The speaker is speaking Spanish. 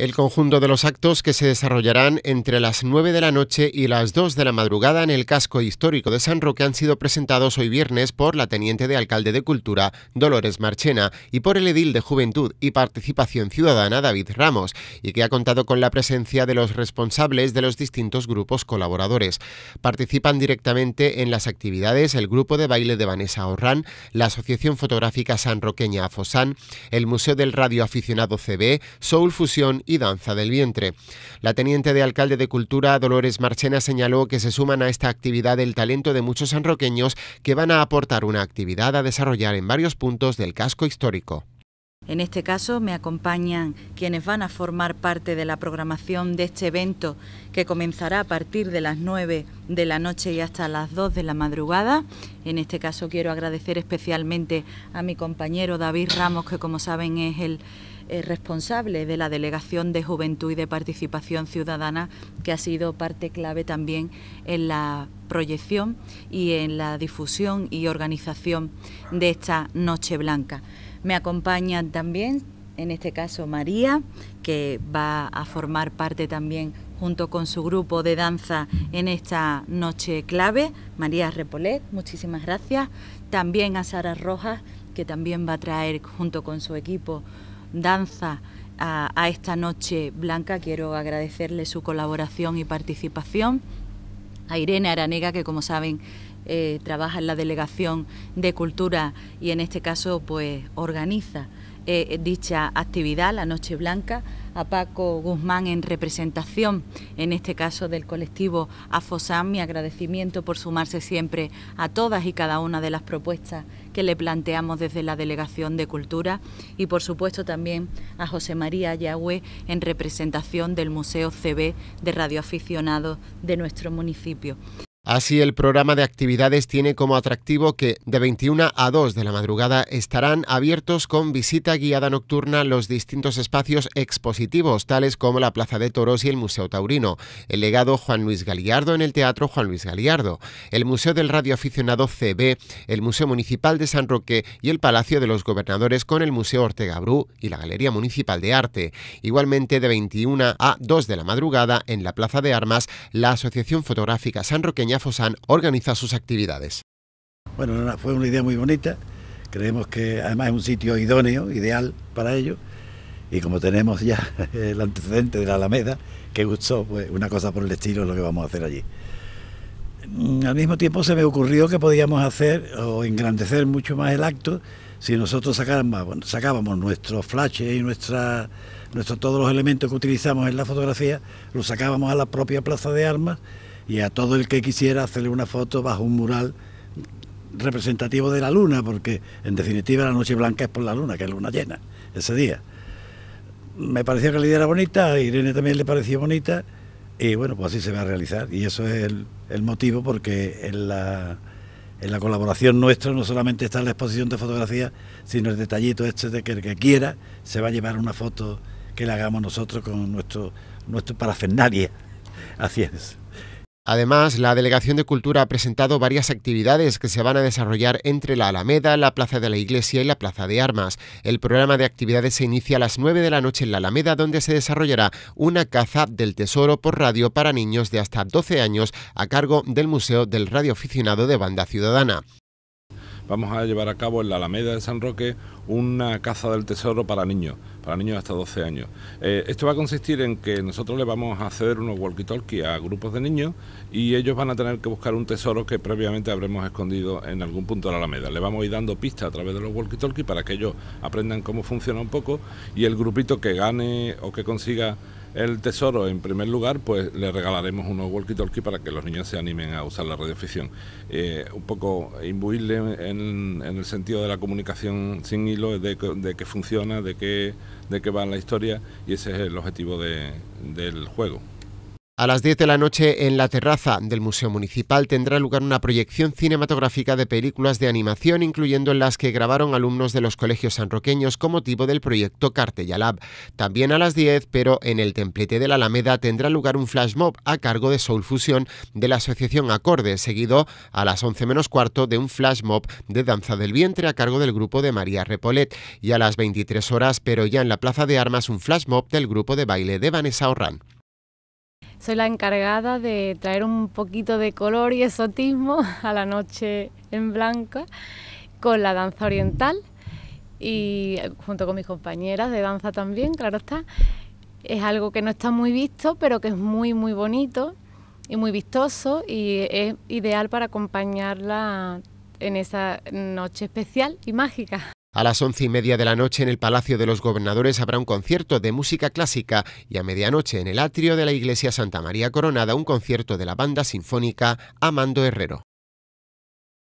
el conjunto de los actos que se desarrollarán entre las 9 de la noche y las 2 de la madrugada en el casco histórico de San Roque han sido presentados hoy viernes por la teniente de alcalde de Cultura, Dolores Marchena, y por el edil de Juventud y Participación Ciudadana, David Ramos, y que ha contado con la presencia de los responsables de los distintos grupos colaboradores. Participan directamente en las actividades el grupo de baile de Vanessa Orrán, la Asociación Fotográfica San Roqueña Afosán... el Museo del Radio Aficionado CB, Soul Fusión y danza del vientre. La teniente de alcalde de Cultura, Dolores Marchena, señaló que se suman a esta actividad el talento de muchos sanroqueños que van a aportar una actividad a desarrollar en varios puntos del casco histórico. En este caso me acompañan quienes van a formar parte de la programación de este evento que comenzará a partir de las 9 de la noche y hasta las 2 de la madrugada. En este caso quiero agradecer especialmente a mi compañero David Ramos, que como saben es el responsable de la Delegación de Juventud y de Participación Ciudadana, que ha sido parte clave también en la proyección y en la difusión y organización de esta Noche Blanca. Me acompañan también, en este caso María, que va a formar parte también junto con su grupo de danza en esta noche clave, María Repolet, muchísimas gracias. También a Sara Rojas, que también va a traer junto con su equipo danza a, a esta noche blanca. Quiero agradecerle su colaboración y participación. A Irene Aranega, que como saben eh, trabaja en la Delegación de Cultura y en este caso pues organiza eh, dicha actividad, la Noche Blanca, a Paco Guzmán en representación, en este caso del colectivo AFOSAM, mi agradecimiento por sumarse siempre a todas y cada una de las propuestas que le planteamos desde la Delegación de Cultura y por supuesto también a José María Ayagüe en representación del Museo CB de Radioaficionados de nuestro municipio. Así, el programa de actividades tiene como atractivo que de 21 a 2 de la madrugada estarán abiertos con visita guiada nocturna los distintos espacios expositivos, tales como la Plaza de Toros y el Museo Taurino, el legado Juan Luis Galiardo en el Teatro Juan Luis Galiardo, el Museo del Radio Aficionado CB, el Museo Municipal de San Roque y el Palacio de los Gobernadores con el Museo Ortega Bru y la Galería Municipal de Arte. Igualmente, de 21 a 2 de la madrugada en la Plaza de Armas, la Asociación Fotográfica San Roqueña Fosán organiza sus actividades. Bueno, fue una idea muy bonita. Creemos que además es un sitio idóneo, ideal para ello. Y como tenemos ya el antecedente de la Alameda, que gustó, pues una cosa por el estilo es lo que vamos a hacer allí. Mm, al mismo tiempo se me ocurrió que podíamos hacer o engrandecer mucho más el acto si nosotros sacábamos nuestros flashes y nuestra, ...nuestro todos los elementos que utilizamos en la fotografía, los sacábamos a la propia plaza de armas y a todo el que quisiera hacerle una foto bajo un mural representativo de la luna, porque en definitiva la noche blanca es por la luna, que es luna llena, ese día. Me pareció que la idea era bonita, a Irene también le pareció bonita, y bueno, pues así se va a realizar. Y eso es el, motivo porque en la, en la colaboración nuestra no solamente está la exposición de fotografía, sino el detallito este de que el que quiera se va a llevar una foto que le hagamos nosotros con nuestro, nuestro parafernalia. Así es. Además, la Delegación de Cultura ha presentado varias actividades que se van a desarrollar entre la Alameda, la Plaza de la Iglesia y la Plaza de Armas. El programa de actividades se inicia a las 9 de la noche en la Alameda, donde se desarrollará una caza del tesoro por radio para niños de hasta 12 años a cargo del Museo del Radio Aficionado de Banda Ciudadana vamos a llevar a cabo en la Alameda de San Roque una caza del tesoro para niños, para niños hasta 12 años. Eh, esto va a consistir en que nosotros le vamos a hacer unos walkie-talkie a grupos de niños y ellos van a tener que buscar un tesoro que previamente habremos escondido en algún punto de la Alameda. Le vamos a ir dando pistas a través de los walkie-talkie para que ellos aprendan cómo funciona un poco y el grupito que gane o que consiga el tesoro en primer lugar, pues le regalaremos unos walkie-talkie para que los niños se animen a usar la radioficción. Eh, un poco imbuirle en, el sentido de la comunicación sin hilo, de, de que funciona, de qué de va en la historia, y ese es el objetivo del juego. A las 10 de la noche en la terraza del Museo Municipal tendrá lugar una proyección cinematográfica de películas de animación, incluyendo las que grabaron alumnos de los colegios sanroqueños como motivo del proyecto Cartella Lab. También a las 10, pero en el templete de la Alameda tendrá lugar un flash mob a cargo de Soul Fusion de la Asociación Acorde, seguido a las 11 menos cuarto de un flash mob de Danza del Vientre a cargo del grupo de María Repolet y a las 23 horas, pero ya en la Plaza de Armas, un flash mob del grupo de baile de Vanessa Orrán soy la encargada de traer un poquito de color y esotismo a la noche en blanca con la danza oriental y eh, junto con mis compañeras de danza también, claro está. Es algo que no está muy visto, pero que es muy, muy bonito y muy vistoso y es ideal para acompañarla en esa noche especial y mágica. A las once y media de la noche en el Palacio de los Gobernadores habrá un concierto de música clásica y a medianoche en el atrio de la Iglesia Santa María Coronada un concierto de la banda sinfónica Amando Herrero.